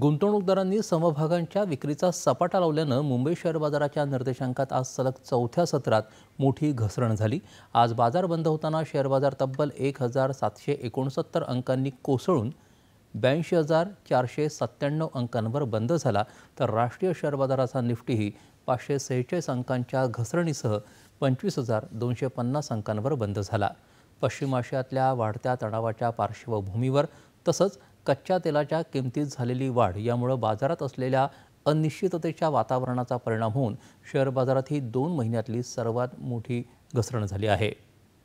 गुंतवणूकदारांनी समभागांच्या विक्रीचा सपाटा लावल्यानं मुंबई शेअर बाजाराच्या निर्देशांकात आज सलग चौथ्या सत्रात मोठी घसरण झाली आज बाजार बंद होताना शेअर बाजार तब्बल एक हजार सातशे एकोणसत्तर अंकांनी कोसळून ब्याऐंशी हजार चारशे सत्त्याण्णव अंकांवर बंद झाला तर राष्ट्रीय शेअर बाजाराचा निफ्टीही पाचशे सेहेचाळीस अंकांच्या घसरणीसह पंचवीस हजार दोनशे पन्नास अंकांवर बंद झाला पश्चिम आशियातल्या वाढत्या तणावाच्या पार्श्वभूमीवर तसंच कच्च्या तेलाच्या किमतीत झालेली वाढ यामुळं बाजारात असलेल्या अनिश्चिततेच्या वातावरणाचा परिणाम होऊन शेअर बाजारात ही दोन महिन्यातली सर्वात मोठी घसरण झाली आहे